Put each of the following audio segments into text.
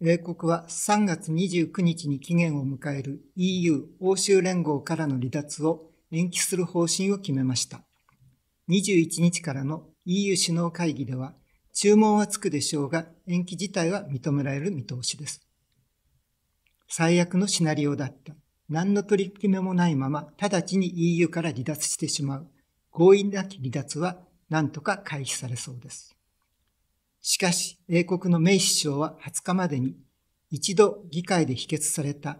英国は3月29日に期限を迎える EU 欧州連合からの離脱を延期する方針を決めました。21日からの EU 首脳会議では注文はつくでしょうが延期自体は認められる見通しです。最悪のシナリオだった。何の取り決めもないまま直ちに EU から離脱してしまう。強引な離脱は何とか回避されそうです。しかし、英国のメイ首相は20日までに、一度議会で否決された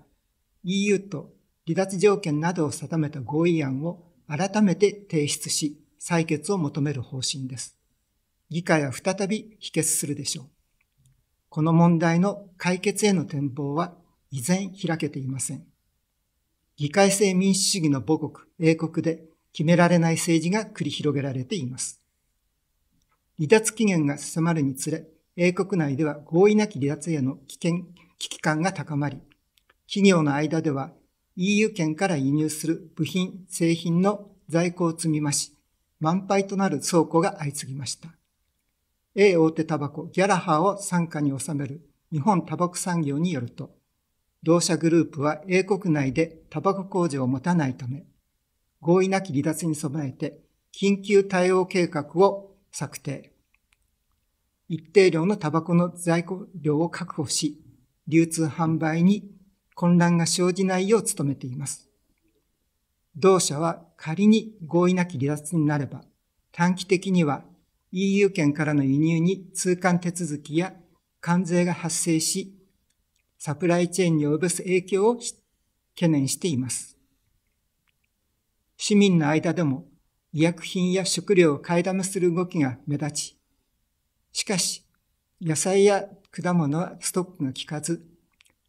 EU と離脱条件などを定めた合意案を改めて提出し、採決を求める方針です。議会は再び否決するでしょう。この問題の解決への展望は依然開けていません。議会制民主主義の母国、英国で決められない政治が繰り広げられています。離脱期限が進まるにつれ、英国内では合意なき離脱への危険、危機感が高まり、企業の間では EU 圏から輸入する部品、製品の在庫を積み増し、満杯となる倉庫が相次ぎました。A 大手タバコギャラハーを傘下に収める日本タバコ産業によると、同社グループは英国内でタバコ工場を持たないため、合意なき離脱に備えて緊急対応計画を策定。一定量のタバコの在庫量を確保し、流通販売に混乱が生じないよう努めています。同社は仮に合意なき離脱になれば、短期的には EU 圏からの輸入に通関手続きや関税が発生し、サプライチェーンに及ぼす影響を懸念しています。市民の間でも医薬品や食料を買いだめする動きが目立ち、しかし、野菜や果物はストックが効かず、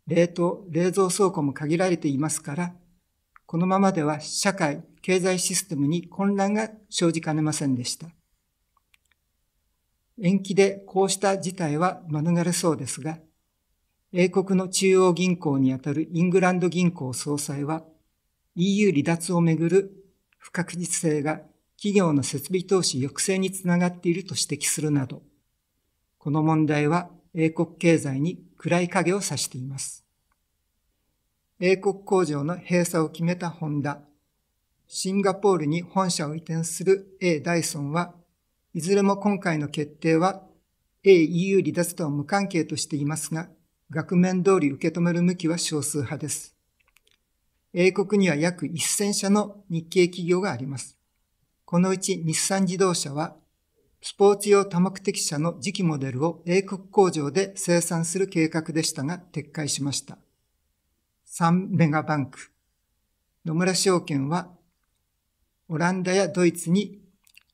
冷凍、冷蔵倉庫も限られていますから、このままでは社会、経済システムに混乱が生じかねませんでした。延期でこうした事態は免れそうですが、英国の中央銀行にあたるイングランド銀行総裁は EU 離脱をめぐる不確実性が企業の設備投資抑制につながっていると指摘するなど、この問題は英国経済に暗い影を差しています。英国工場の閉鎖を決めたホンダ、シンガポールに本社を移転する A ダイソンはいずれも今回の決定は AEU 離脱とは無関係としていますが、額面通り受け止める向きは少数派です。英国には約1000社の日系企業があります。このうち日産自動車は、スポーツ用多目的車の次期モデルを英国工場で生産する計画でしたが撤回しました。3メガバンク。野村証券は、オランダやドイツに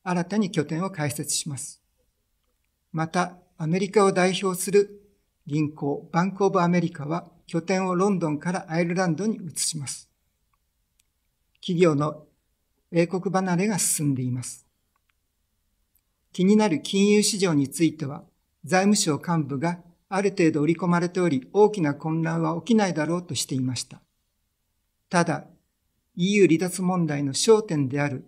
新たに拠点を開設します。また、アメリカを代表する銀行、バンクオブアメリカは拠点をロンドンからアイルランドに移します。企業の米国離れが進んでいます。気になる金融市場については、財務省幹部がある程度織り込まれており、大きな混乱は起きないだろうとしていました。ただ、EU 離脱問題の焦点である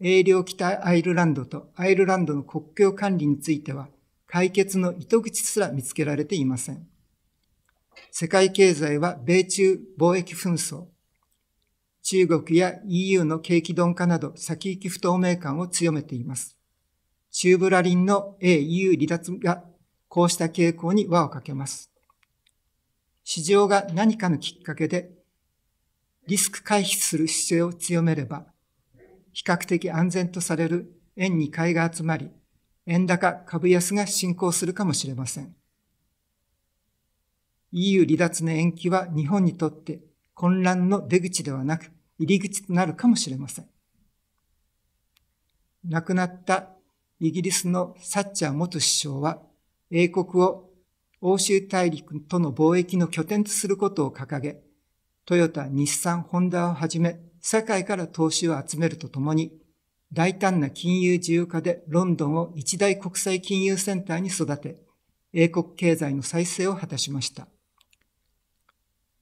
英領北アイルランドとアイルランドの国境管理については、解決の糸口すら見つけられていません。世界経済は米中貿易紛争、中国や EU の景気鈍化など先行き不透明感を強めています。チューブラリンの AEU 離脱がこうした傾向に輪をかけます。市場が何かのきっかけでリスク回避する姿勢を強めれば、比較的安全とされる円に買いが集まり、円高株安が進行するかもしれません。EU 離脱の延期は日本にとって混乱の出口ではなく、入り口となるかもしれません。亡くなったイギリスのサッチャー元首相は、英国を欧州大陸との貿易の拠点とすることを掲げ、トヨタ、日産、ホンダをはじめ、世界から投資を集めるとともに、大胆な金融自由化でロンドンを一大国際金融センターに育て、英国経済の再生を果たしました。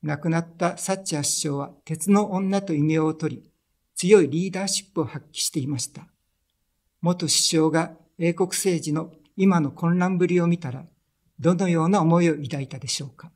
亡くなったサッチャー首相は鉄の女と異名を取り、強いリーダーシップを発揮していました。元首相が英国政治の今の混乱ぶりを見たら、どのような思いを抱いたでしょうか。